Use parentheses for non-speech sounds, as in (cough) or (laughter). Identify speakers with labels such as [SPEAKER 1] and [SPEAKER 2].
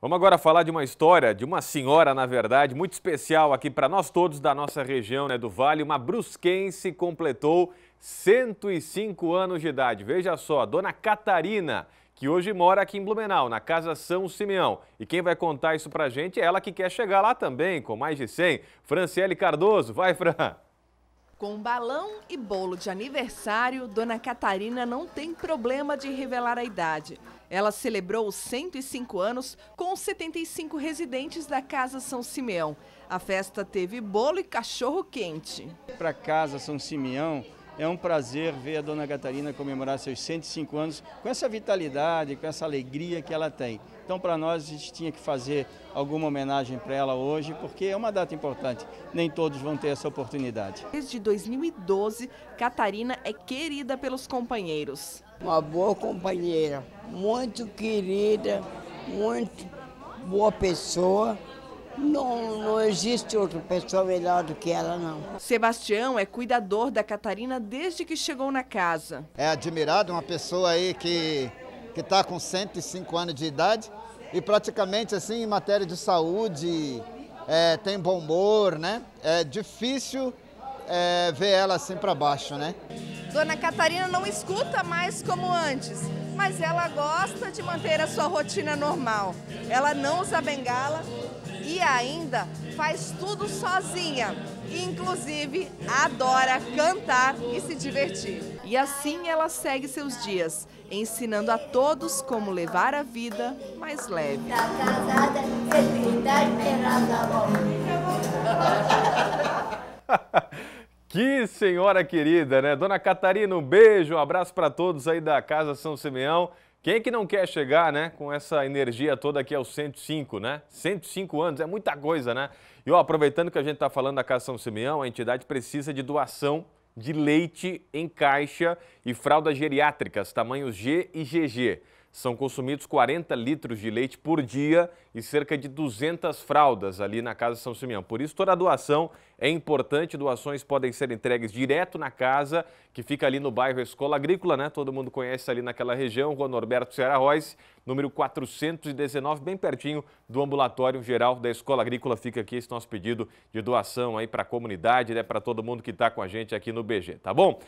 [SPEAKER 1] Vamos agora falar de uma história de uma senhora, na verdade, muito especial aqui para nós todos da nossa região né, do Vale. Uma brusquense completou 105 anos de idade. Veja só, dona Catarina, que hoje mora aqui em Blumenau, na Casa São Simeão. E quem vai contar isso para gente é ela que quer chegar lá também, com mais de 100. Franciele Cardoso, vai, Fran!
[SPEAKER 2] Com balão e bolo de aniversário, Dona Catarina não tem problema de revelar a idade. Ela celebrou os 105 anos com os 75 residentes da Casa São Simeão. A festa teve bolo e cachorro
[SPEAKER 3] quente. Para Casa São Simeão, é um prazer ver a dona Catarina comemorar seus 105 anos com essa vitalidade, com essa alegria que ela tem. Então, para nós, a gente tinha que fazer alguma homenagem para ela hoje, porque é uma data importante. Nem todos vão ter essa oportunidade.
[SPEAKER 2] Desde 2012, Catarina é querida pelos companheiros.
[SPEAKER 3] Uma boa companheira, muito querida, muito boa pessoa. Não, não existe outra pessoa melhor do que ela, não.
[SPEAKER 2] Sebastião é cuidador da Catarina desde que chegou na casa.
[SPEAKER 3] É admirado uma pessoa aí que que está com 105 anos de idade e praticamente assim em matéria de saúde é, tem bom humor, né? É difícil é, ver ela assim para baixo, né?
[SPEAKER 2] Dona Catarina não escuta mais como antes, mas ela gosta de manter a sua rotina normal. Ela não usa bengala, e ainda faz tudo sozinha. Inclusive, adora cantar e se divertir. E assim ela segue seus dias, ensinando a todos como levar a vida mais leve. (laughs)
[SPEAKER 1] Que senhora querida, né? Dona Catarina, um beijo, um abraço para todos aí da Casa São Simeão. Quem é que não quer chegar, né, com essa energia toda aqui aos 105, né? 105 anos, é muita coisa, né? E ó, aproveitando que a gente está falando da Casa São Simeão, a entidade precisa de doação de leite em caixa e fraldas geriátricas, tamanhos G e GG são consumidos 40 litros de leite por dia e cerca de 200 fraldas ali na Casa São Simeão. Por isso, toda doação é importante. Doações podem ser entregues direto na casa, que fica ali no bairro Escola Agrícola, né? Todo mundo conhece ali naquela região, Rua Norberto Ceará Reis, número 419, bem pertinho do Ambulatório Geral da Escola Agrícola. Fica aqui esse nosso pedido de doação aí para a comunidade, né? Para todo mundo que está com a gente aqui no BG, tá bom?